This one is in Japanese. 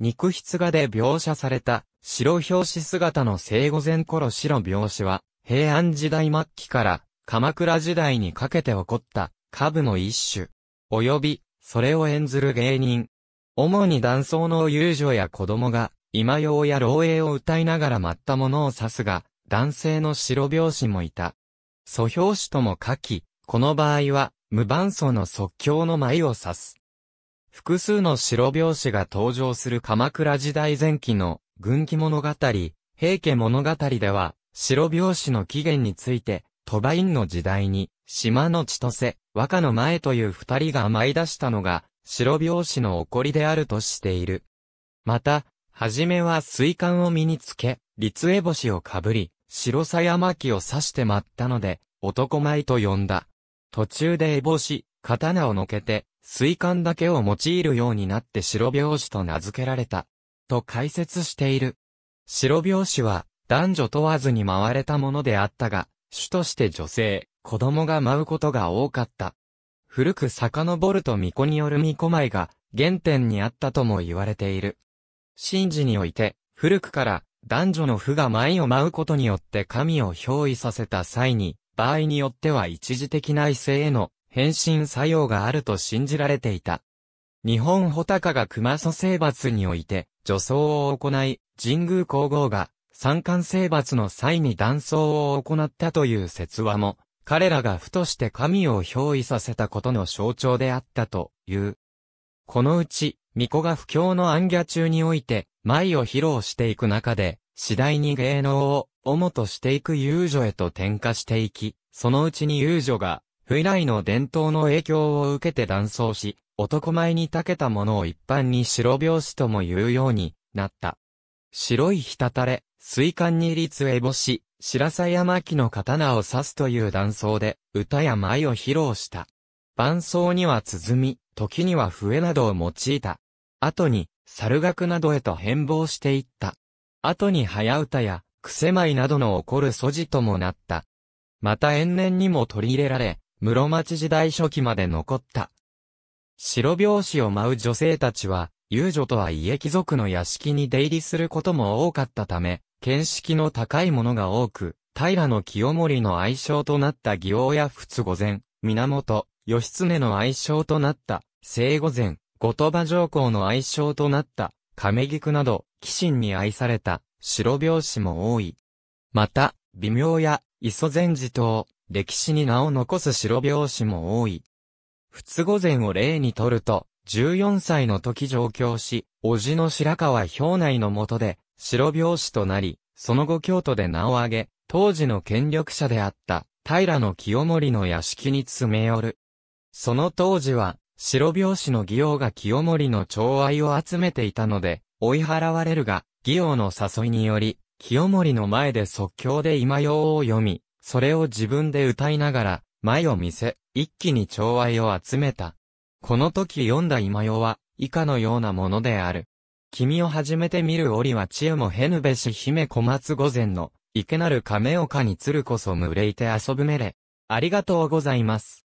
肉筆画で描写された白表紙姿の生後前頃白描紙は平安時代末期から鎌倉時代にかけて起こった下部の一種、及びそれを演ずる芸人。主に男装の遊女や子供が今用や老営を歌いながら舞ったものを指すが、男性の白拍子もいた。素拍子とも書き、この場合は、無伴奏の即興の舞を指す。複数の白拍子が登場する鎌倉時代前期の軍記物語、平家物語では、白拍子の起源について、鳥羽院の時代に、島の千歳、和歌の前という二人が舞い出したのが、白拍子の起こりであるとしている。また、はじめは水管を身につけ、立絵星をかぶり、白さや巻を刺して舞ったので、男舞と呼んだ。途中で絵星、刀をのけて、水管だけを用いるようになって白拍子と名付けられた。と解説している。白拍子は男女問わずに回れたものであったが、主として女性、子供が舞うことが多かった。古く遡ると巫女による巫女舞が原点にあったとも言われている。神事において、古くから男女の負が舞を舞うことによって神を憑依させた際に、場合によっては一時的な異性への変身作用があると信じられていた。日本穂高が熊祖征伐において、助走を行い、神宮皇后が三冠征伐の際に断層を行ったという説話も、彼らがふとして神を憑依させたことの象徴であったという。このうち、巫女が不況の暗夜中において、舞を披露していく中で、次第に芸能を主としていく遊女へと転化していき、そのうちに遊女が不ェイの伝統の影響を受けて断層し、男前に長けたものを一般に白拍子とも言うようになった。白い滴れ、水管に立絵し、白鞘山木の刀を刺すという断層で、歌や舞を披露した。伴奏には鼓、時には笛などを用いた。後に、猿楽などへと変貌していった。後に早歌や、癖舞などの起こる素地ともなった。また延年にも取り入れられ、室町時代初期まで残った。白拍子を舞う女性たちは、遊女とは家貴族の屋敷に出入りすることも多かったため、見識の高いものが多く、平清盛の愛称となった義王や仏御前、源、義経の愛称となった、聖御前、後鳥羽上皇の愛称となった、亀菊など、騎臣に愛された、白拍子も多い。また、微妙や、磯前寺等、歴史に名を残す白拍子も多い。仏御前を例にとると、14歳の時上京し、叔父の白川表内の下で、白拍子となり、その後京都で名を挙げ、当時の権力者であった、平の清盛の屋敷に詰め寄る。その当時は、白拍子の義王が清盛の寵愛を集めていたので、追い払われるが、義王の誘いにより、清盛の前で即興で今用を読み、それを自分で歌いながら、前を見せ、一気に寵愛を集めた。この時読んだ今世は、以下のようなものである。君を初めて見る折は知恵もへぬべし姫小松御前の、いけなる亀岡に鶴こそ群れいて遊ぶめれ。ありがとうございます。